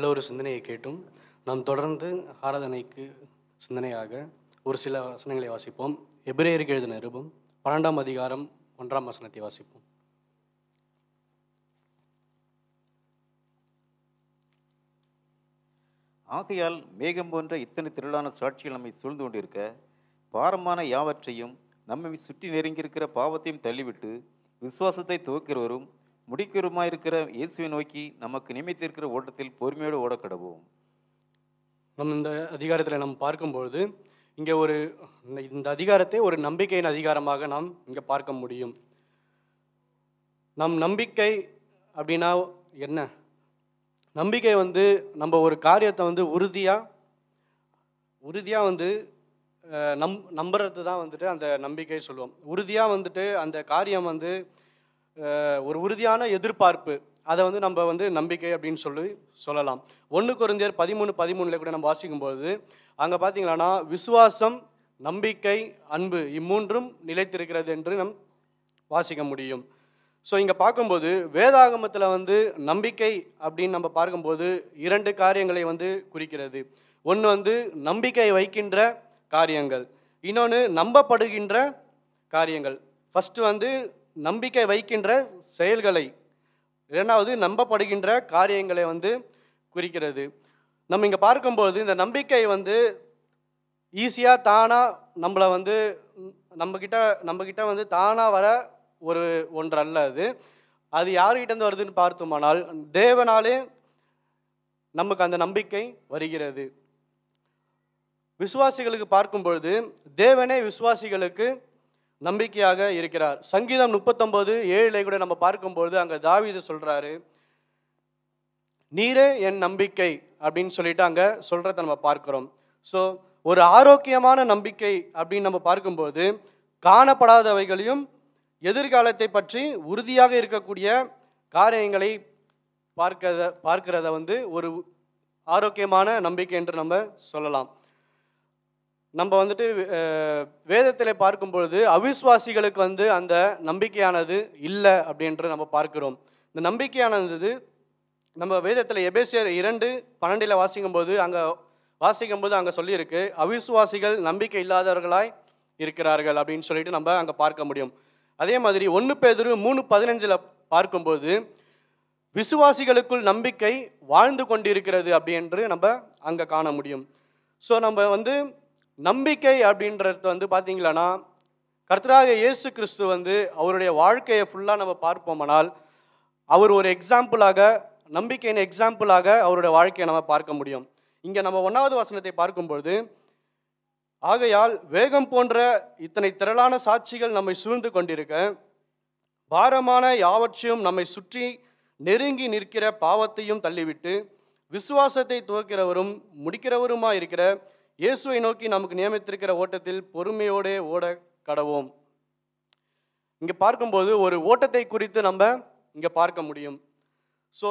நல்ல ஒரு சிந்தனையை கேட்டும் நாம் தொடர்ந்து ஆராதனைக்கு சிந்தனையாக ஒரு சில வசனங்களை வாசிப்போம் எபிரேயருக்கு எழுதின நிருபம் பன்னெண்டாம் அதிகாரம் ஒன்றாம் வசனத்தை வாசிப்போம் ஆகையால் மேகம் போன்ற இத்தனை திரளான சாட்சிகள் நம்மை சூழ்ந்து கொண்டிருக்க பாரமான யாவற்றையும் நம்மை சுற்றி நெருங்கியிருக்கிற பாவத்தையும் தள்ளிவிட்டு விசுவாசத்தை துவக்கிறவரும் முடிக்கிறமா இருக்கிற இயேசுவை நோக்கி நமக்கு நியமித்திருக்கிற ஓட்டத்தில் பொறுமையோடு ஓட கடவோம் நம்ம இந்த அதிகாரத்தில் நாம் பார்க்கும்பொழுது இங்கே ஒரு இந்த அதிகாரத்தை ஒரு நம்பிக்கையின் அதிகாரமாக நாம் இங்கே பார்க்க முடியும் நம் நம்பிக்கை அப்படின்னா என்ன நம்பிக்கை வந்து நம்ம ஒரு காரியத்தை வந்து உறுதியாக உறுதியாக வந்து நம் நம்புறது தான் வந்துட்டு அந்த நம்பிக்கை சொல்லுவோம் உறுதியாக வந்துட்டு அந்த காரியம் வந்து ஒரு உறுதியான எதிர்பார்ப்பு அதை வந்து நம்ம வந்து நம்பிக்கை அப்படின்னு சொல்லி சொல்லலாம் ஒன்று குறைந்தர் பதிமூணு பதிமூணில் கூட நம்ம வாசிக்கும்போது அங்கே பார்த்தீங்களான்னா விசுவாசம் நம்பிக்கை அன்பு இம்மூன்றும் நிலைத்திருக்கிறது என்று நம் வாசிக்க முடியும் ஸோ இங்கே பார்க்கும்போது வேதாகமத்தில் வந்து நம்பிக்கை அப்படின்னு நம்ம பார்க்கும்போது இரண்டு காரியங்களை வந்து குறிக்கிறது ஒன்று வந்து நம்பிக்கை வைக்கின்ற காரியங்கள் இன்னொன்று நம்பப்படுகின்ற காரியங்கள் ஃபஸ்ட்டு வந்து நம்பிக்கை வைக்கின்ற செயல்களை இரண்டாவது நம்பப்படுகின்ற காரியங்களை வந்து குறிக்கிறது நம்ம இங்கே பார்க்கும்போது இந்த நம்பிக்கை வந்து ஈஸியாக தானாக நம்மளை வந்து நம்மக்கிட்ட நம்மக்கிட்ட வந்து தானாக வர ஒரு ஒன்று அல்ல அது அது யாருக்கிட்டேருந்து வருதுன்னு பார்த்தோமானால் தேவனாலே நமக்கு அந்த நம்பிக்கை வருகிறது விசுவாசிகளுக்கு பார்க்கும் பொழுது தேவனே விசுவாசிகளுக்கு நம்பிக்கையாக இருக்கிறார் சங்கீதம் முப்பத்தொம்போது ஏழிலே கூட நம்ம பார்க்கும்போது அங்கே தாவித சொல்கிறாரு நீரே என் நம்பிக்கை அப்படின்னு சொல்லிட்டு அங்கே சொல்கிறத நம்ம பார்க்குறோம் ஸோ ஒரு ஆரோக்கியமான நம்பிக்கை அப்படின்னு நம்ம பார்க்கும்போது காணப்படாதவைகளையும் எதிர்காலத்தை பற்றி உறுதியாக இருக்கக்கூடிய காரியங்களை பார்க்கிறத பார்க்கிறத வந்து ஒரு ஆரோக்கியமான நம்பிக்கை என்று நம்ம சொல்லலாம் நம்ம வந்துட்டு வேதத்தில் பார்க்கும் பொழுது அவிஸ்வாசிகளுக்கு வந்து அந்த நம்பிக்கையானது இல்லை அப்படின்ற நம்ம பார்க்கிறோம் இந்த நம்பிக்கையானது நம்ம வேதத்தில் எபேசியர் இரண்டு பன்னெண்டில் வாசிக்கும்போது அங்கே வாசிக்கும்போது அங்கே சொல்லியிருக்கு அவிசுவாசிகள் நம்பிக்கை இல்லாதவர்களாய் இருக்கிறார்கள் அப்படின்னு சொல்லிட்டு நம்ம அங்கே பார்க்க முடியும் அதே மாதிரி ஒன்று பேதரு மூணு பதினஞ்சில் பார்க்கும்போது விசுவாசிகளுக்குள் நம்பிக்கை வாழ்ந்து கொண்டிருக்கிறது அப்படி என்று நம்ம அங்கே காண முடியும் ஸோ நம்ம வந்து நம்பிக்கை அப்படின்றது வந்து பார்த்தீங்களன்னா கர்த்தராக இயேசு கிறிஸ்து வந்து அவருடைய வாழ்க்கையை ஃபுல்லாக நம்ம பார்ப்போமானால் அவர் ஒரு எக்ஸாம்பிளாக நம்பிக்கையின் எக்ஸாம்பிளாக அவருடைய வாழ்க்கையை நம்ம பார்க்க முடியும் இங்கே நம்ம ஒன்றாவது வசனத்தை பார்க்கும்பொழுது ஆகையால் வேகம் போன்ற இத்தனை திரளான சாட்சிகள் நம்மை சூழ்ந்து கொண்டிருக்க பாரமான யாவற்றையும் நம்மை சுற்றி நெருங்கி நிற்கிற பாவத்தையும் தள்ளிவிட்டு விசுவாசத்தை துவக்கிறவரும் முடிக்கிறவருமாக இருக்கிற இயேசுவை நோக்கி நமக்கு நியமித்திருக்கிற ஓட்டத்தில் பொறுமையோடே ஓட கடவோம் இங்கே பார்க்கும்போது ஒரு ஓட்டத்தை குறித்து நம்ம இங்கே பார்க்க முடியும் ஸோ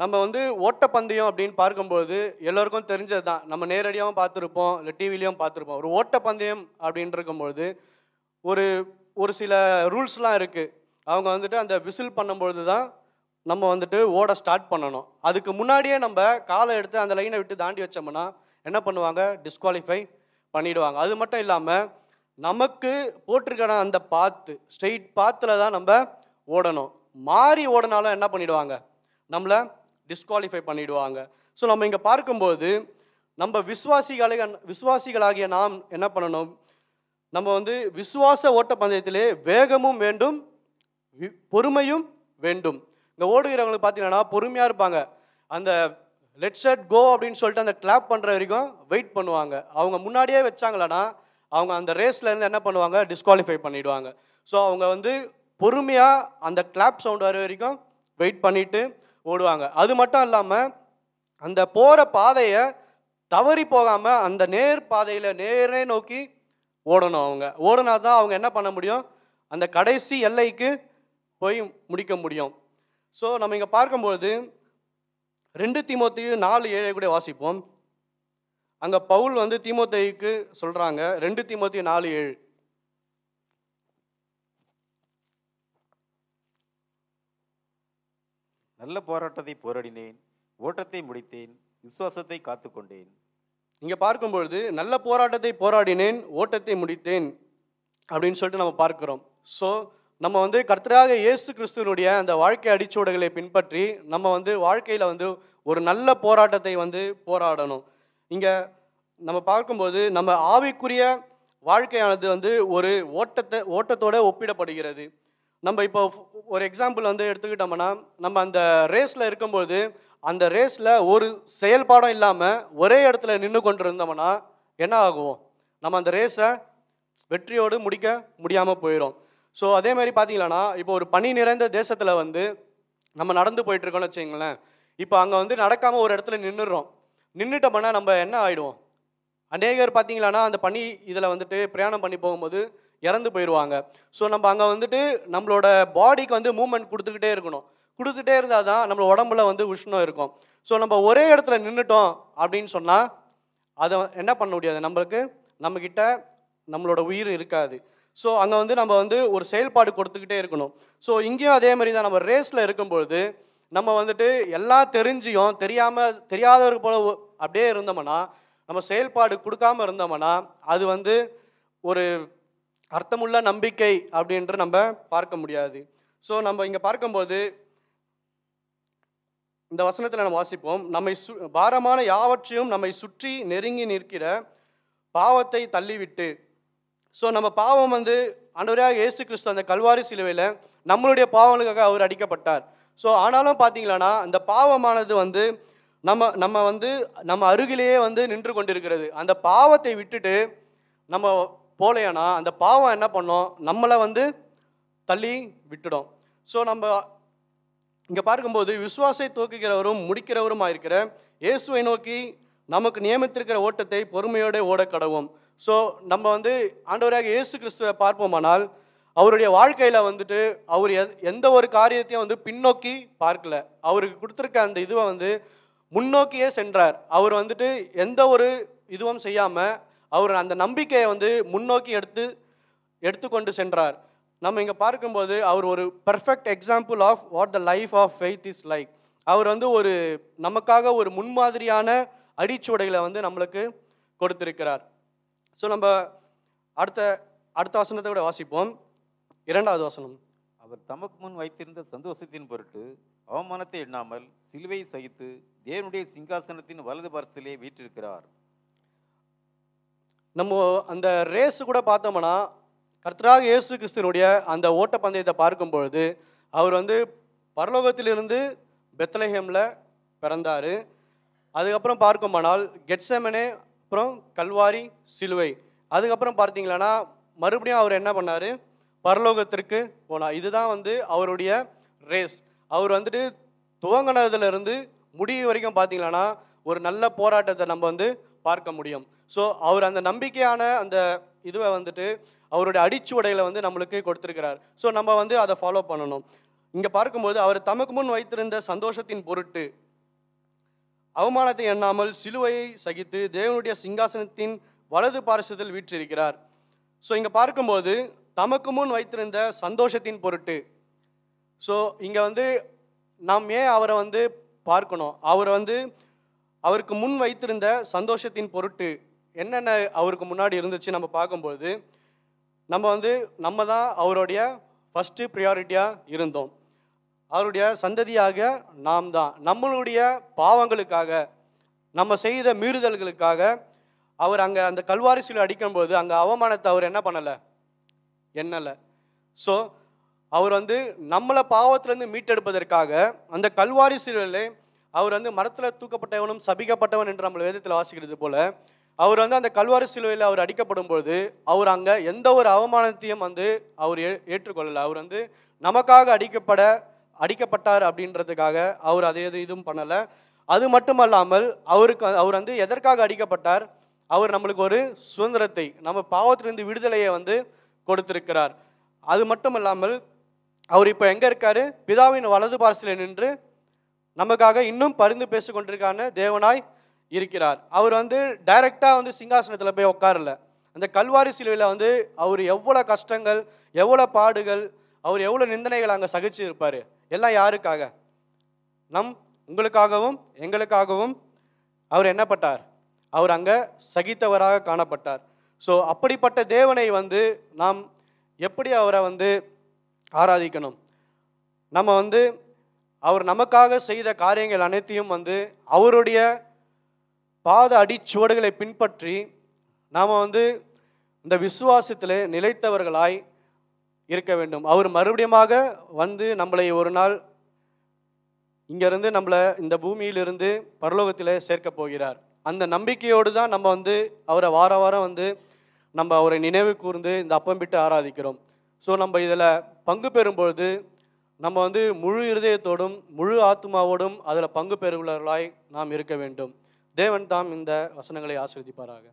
நம்ம வந்து ஓட்டப்பந்தயம் அப்படின்னு பார்க்கும்போது எல்லோருக்கும் தெரிஞ்சது தான் நம்ம நேரடியாகவும் பார்த்துருப்போம் இல்லை டிவிலையும் பார்த்துருப்போம் ஒரு ஓட்டப்பந்தயம் அப்படின்ட்டு இருக்கும்பொழுது ஒரு ஒரு சில ரூல்ஸ்லாம் இருக்குது அவங்க வந்துட்டு அந்த விசில் பண்ணும்பொழுது தான் நம்ம வந்துட்டு ஓட ஸ்டார்ட் பண்ணணும் அதுக்கு முன்னாடியே நம்ம காலை எடுத்து அந்த லைனை விட்டு தாண்டி வச்சோம்னா என்ன பண்ணுவாங்க டிஸ்குவாலிஃபை பண்ணிவிடுவாங்க அது மட்டும் இல்லாமல் நமக்கு போட்டிருக்கான அந்த பாத்து ஸ்ட்ரெயிட் பாத்தில் தான் நம்ம ஓடணும் மாறி ஓடினாலும் என்ன பண்ணிவிடுவாங்க நம்மளை டிஸ்குவாலிஃபை பண்ணிவிடுவாங்க ஸோ நம்ம இங்கே பார்க்கும்போது நம்ம விசுவாசிகளை விசுவாசிகளாகிய நாம் என்ன பண்ணணும் நம்ம வந்து விசுவாச ஓட்ட பந்தயத்திலே வேகமும் வேண்டும் பொறுமையும் வேண்டும் இங்கே ஓடுகிறவங்களுக்கு பார்த்தீங்கன்னா பொறுமையாக இருப்பாங்க அந்த லெட் செட் கோ அப்படின்னு சொல்லிட்டு அந்த கிளாப் பண்ணுற வரைக்கும் வெயிட் பண்ணுவாங்க அவங்க முன்னாடியே வச்சாங்களான்னா அவங்க அந்த ரேஸ்லேருந்து என்ன பண்ணுவாங்க டிஸ்குவாலிஃபை பண்ணிவிடுவாங்க ஸோ அவங்க வந்து பொறுமையாக அந்த கிளாப் சவுண்ட் வர வரைக்கும் வெயிட் பண்ணிவிட்டு ஓடுவாங்க அது மட்டும் இல்லாமல் அந்த போகிற பாதையை தவறி போகாமல் அந்த நேர் பாதையில் நேரே நோக்கி ஓடணும் அவங்க ஓடினா தான் அவங்க என்ன பண்ண முடியும் அந்த கடைசி எல்லைக்கு போய் முடிக்க முடியும் ஸோ நம்ம இங்கே பார்க்கும்பொழுது ரெண்டு தீமோத்தையும் நாலு ஏழை கூட வாசிப்போம் அங்கே பவுல் வந்து தீமோத்தைக்கு சொல்கிறாங்க ரெண்டு தீமோத்தையும் நாலு ஏழு நல்ல போராட்டத்தை போராடினேன் ஓட்டத்தை முடித்தேன் விசுவாசத்தை காத்து கொண்டேன் இங்கே பார்க்கும்பொழுது நல்ல போராட்டத்தை போராடினேன் ஓட்டத்தை முடித்தேன் அப்படின்னு சொல்லிட்டு நம்ம பார்க்குறோம் ஸோ நம்ம வந்து கர்த்தராக இயேசு கிறிஸ்துவனுடைய அந்த வாழ்க்கை அடிச்சோடுகளை பின்பற்றி நம்ம வந்து வாழ்க்கையில் வந்து ஒரு நல்ல போராட்டத்தை வந்து போராடணும் இங்கே நம்ம பார்க்கும்போது நம்ம ஆவிக்குரிய வாழ்க்கையானது வந்து ஒரு ஓட்டத்தை ஓட்டத்தோடு ஒப்பிடப்படுகிறது நம்ம இப்போ ஒரு எக்ஸாம்பிள் வந்து எடுத்துக்கிட்டோம்னா நம்ம அந்த ரேஸில் இருக்கும்போது அந்த ரேஸில் ஒரு செயல்பாடும் இல்லாமல் ஒரே இடத்துல நின்று கொண்டு இருந்தோம்னா என்ன ஆகும் நம்ம அந்த ரேஸை வெற்றியோடு முடிக்க முடியாமல் போயிடும் ஸோ அதே மாதிரி பார்த்தீங்கன்னா இப்போ ஒரு பனி நிறைந்த தேசத்தில் வந்து நம்ம நடந்து போயிட்டுருக்கோம்னு வச்சுங்களேன் இப்போ அங்கே வந்து நடக்காமல் ஒரு இடத்துல நின்றுடுறோம் நின்றுட்டோம்னா நம்ம என்ன ஆகிடுவோம் அநேகர் பார்த்தீங்களான்னா அந்த பனி இதில் வந்துட்டு பிரயாணம் பண்ணி போகும்போது இறந்து போயிடுவாங்க ஸோ நம்ம அங்கே வந்துட்டு நம்மளோட பாடிக்கு வந்து மூமெண்ட் கொடுத்துக்கிட்டே இருக்கணும் கொடுத்துட்டே இருந்தால் தான் நம்ம உடம்புல வந்து உஷ்ணம் இருக்கும் ஸோ நம்ம ஒரே இடத்துல நின்றுட்டோம் அப்படின்னு சொன்னால் அதை என்ன பண்ண முடியாது நம்மளுக்கு நம்மக்கிட்ட நம்மளோட உயிர் இருக்காது ஸோ அங்கே வந்து நம்ம வந்து ஒரு செயல்பாடு கொடுத்துக்கிட்டே இருக்கணும் ஸோ இங்கேயும் அதே மாதிரி தான் நம்ம ரேஸில் இருக்கும்பொழுது நம்ம வந்துட்டு எல்லாம் தெரிஞ்சியும் தெரியாமல் தெரியாதவர் போல அப்படியே இருந்தோம்னா நம்ம செயல்பாடு கொடுக்காமல் இருந்தோம்னா அது வந்து ஒரு அர்த்தமுள்ள நம்பிக்கை அப்படின்ற நம்ம பார்க்க முடியாது ஸோ நம்ம இங்கே பார்க்கும்போது இந்த வசனத்தில் நம்ம வாசிப்போம் நம்மை சு பாரமான யாவற்றையும் நம்மை சுற்றி நெருங்கி நிற்கிற பாவத்தை தள்ளிவிட்டு ஸோ நம்ம பாவம் வந்து ஆண்டவராக இயேசு கிறிஸ்து அந்த கல்வாரி சிலுவையில் நம்மளுடைய பாவங்களுக்காக அவர் அடிக்கப்பட்டார் ஸோ ஆனாலும் பார்த்தீங்களான்னா அந்த பாவமானது வந்து நம்ம நம்ம வந்து நம்ம அருகிலேயே வந்து நின்று கொண்டிருக்கிறது அந்த பாவத்தை விட்டுட்டு நம்ம போலையானா அந்த பாவம் என்ன பண்ணோம் நம்மளை வந்து தள்ளி விட்டுடும் ஸோ நம்ம இங்கே பார்க்கும்போது விசுவாசை துவக்குகிறவரும் முடிக்கிறவரும் ஆயிருக்கிற இயேசுவை நோக்கி நமக்கு நியமித்திருக்கிற ஓட்டத்தை பொறுமையோடு ஓட கடவும் ஸோ நம்ம வந்து ஆண்டவராக இயேசு கிறிஸ்துவை பார்ப்போமானால் அவருடைய வாழ்க்கையில் வந்துட்டு அவர் எந்த ஒரு காரியத்தையும் வந்து பின்னோக்கி பார்க்கல அவருக்கு கொடுத்துருக்க அந்த இதுவை வந்து முன்னோக்கியே சென்றார் அவர் வந்துட்டு எந்த ஒரு இதுவும் செய்யாமல் அவர் அந்த நம்பிக்கையை வந்து முன்னோக்கி எடுத்து எடுத்துக்கொண்டு சென்றார் நம்ம இங்கே பார்க்கும்போது அவர் ஒரு perfect example of what the life of faith is like அவர் வந்து ஒரு நமக்காக ஒரு முன்மாதிரியான அடிச்சுவடைகளை வந்து நம்மளுக்கு கொடுத்திருக்கிறார் ஸோ நம்ம அடுத்த அடுத்த வசனத்தை கூட வாசிப்போம் இரண்டாவது வசனம் அவர் தமக்கு முன் வைத்திருந்த சந்தோஷத்தின் பொருட்டு அவமானத்தை எண்ணாமல் சிலுவை சகித்து தேவனுடைய சிங்காசனத்தின் வலது பரத்திலே வீற்றிருக்கிறார் நம்ம அந்த ரேஸ் கூட பார்த்தோம்னா கர்த்தராக இயேசு கிறிஸ்தனுடைய அந்த ஓட்டப்பந்தயத்தை பார்க்கும் பொழுது அவர் வந்து பரலோகத்திலிருந்து பெத்தலஹேமில் பிறந்தார் அதுக்கப்புறம் பார்க்குமானால் கெட்ஸமனே அப்புறம் கல்வாரி சிலுவை அதுக்கப்புறம் பார்த்தீங்களன்னா மறுபடியும் அவர் என்ன பண்ணார் பரலோகத்திற்கு போனார் இதுதான் வந்து அவருடைய ரேஸ் அவர் வந்துட்டு துவங்கினதுலேருந்து முடிவு வரைக்கும் பார்த்தீங்களன்னா ஒரு நல்ல போராட்டத்தை நம்ம வந்து பார்க்க முடியும் ஸோ அவர் அந்த நம்பிக்கையான அந்த இதுவை வந்துட்டு அவருடைய அடிச்சுவடையில் வந்து நம்மளுக்கு கொடுத்துருக்கிறார் ஸோ நம்ம வந்து அதை ஃபாலோ பண்ணணும் இங்கே பார்க்கும்போது அவர் தமக்கு முன் வைத்திருந்த சந்தோஷத்தின் பொருட்டு அவமானத்தை எண்ணாமல் சிலுவையை சகித்து தேவனுடைய சிங்காசனத்தின் வலது பாரசத்தில் வீற்றிருக்கிறார் ஸோ இங்கே பார்க்கும்போது தமக்கு முன் வைத்திருந்த சந்தோஷத்தின் பொருட்டு ஸோ இங்கே வந்து நாம் ஏன் அவரை வந்து பார்க்கணும் அவர் வந்து அவருக்கு முன் வைத்திருந்த சந்தோஷத்தின் பொருட்டு என்னென்ன அவருக்கு முன்னாடி இருந்துச்சு நம்ம பார்க்கும்போது நம்ம வந்து நம்ம தான் அவருடைய ஃபஸ்ட்டு ப்ரியாரிட்டியாக இருந்தோம் அவருடைய சந்ததியாக நாம் தான் நம்மளுடைய பாவங்களுக்காக நம்ம செய்த மீறுதல்களுக்காக அவர் அங்கே அந்த கல்வாரி அடிக்கும்போது அங்கே அவமானத்தை அவர் என்ன பண்ணலை என்னலை ஸோ அவர் வந்து நம்மளை பாவத்திலேருந்து மீட்டெடுப்பதற்காக அந்த கல்வாரி அவர் வந்து மரத்தில் தூக்கப்பட்டவனும் சபிக்கப்பட்டவன் என்று நம்ம வேதத்தில் வாசிக்கிறது போல் அவர் வந்து அந்த கல்வாரி சிலுவையில் அவர் அடிக்கப்படும் பொழுது அவர் அங்கே எந்த ஒரு அவமானத்தையும் வந்து அவர் ஏற்றுக்கொள்ளலை அவர் வந்து நமக்காக அடிக்கப்பட அடிக்கப்பட்டார் அப்படின்றதுக்காக அவர் அதை எது இதுவும் பண்ணலை அது மட்டும் அல்லாமல் அவருக்கு அவர் வந்து எதற்காக அடிக்கப்பட்டார் அவர் நம்மளுக்கு ஒரு சுதந்திரத்தை நம்ம பாவத்திலிருந்து விடுதலையை வந்து கொடுத்திருக்கிறார் அது மட்டும் இல்லாமல் அவர் இப்போ எங்கே இருக்கார் பிதாவின் வலது பாரசில் நின்று நமக்காக இன்னும் பரிந்து பேசி கொண்டிருக்கான தேவனாய் இருக்கிறார் அவர் வந்து டைரெக்டாக வந்து சிங்காசனத்தில் போய் உட்காரல அந்த கல்வாரி சிலுவையில் வந்து அவர் எவ்வளோ கஷ்டங்கள் எவ்வளோ பாடுகள் அவர் எவ்வளோ நிந்தனைகள் அங்கே சகிச்சு இருப்பார் எல்லாம் யாருக்காக நம் உங்களுக்காகவும் எங்களுக்காகவும் அவர் என்னப்பட்டார் அவர் அங்கே சகித்தவராக காணப்பட்டார் ஸோ அப்படிப்பட்ட தேவனை வந்து நாம் எப்படி அவரை வந்து ஆராதிக்கணும் நம்ம வந்து அவர் நமக்காக செய்த காரியங்கள் அனைத்தையும் வந்து அவருடைய பாத அடிச்சுவடுகளை பின்பற்றி நாம் வந்து இந்த விசுவாசத்தில் நிலைத்தவர்களாய் இருக்க வேண்டும் அவர் மறுபடியுமாக வந்து நம்மளை ஒரு நாள் இங்கேருந்து நம்மளை இந்த பூமியிலிருந்து பரலோகத்தில் சேர்க்க போகிறார் அந்த நம்பிக்கையோடு தான் நம்ம வந்து அவரை வார வாரம் வந்து நம்ம அவரை நினைவு கூர்ந்து இந்த அப்பம் விட்டு ஆராதிக்கிறோம் ஸோ நம்ம இதில் பங்கு பெறும்பொழுது நம்ம வந்து முழு இருதயத்தோடும் முழு ஆத்மாவோடும் அதில் பங்கு பெறுபவர்களாய் நாம் இருக்க வேண்டும் தேவன் தாம் இந்த வசனங்களை ஆசிர்வதிப்பாராக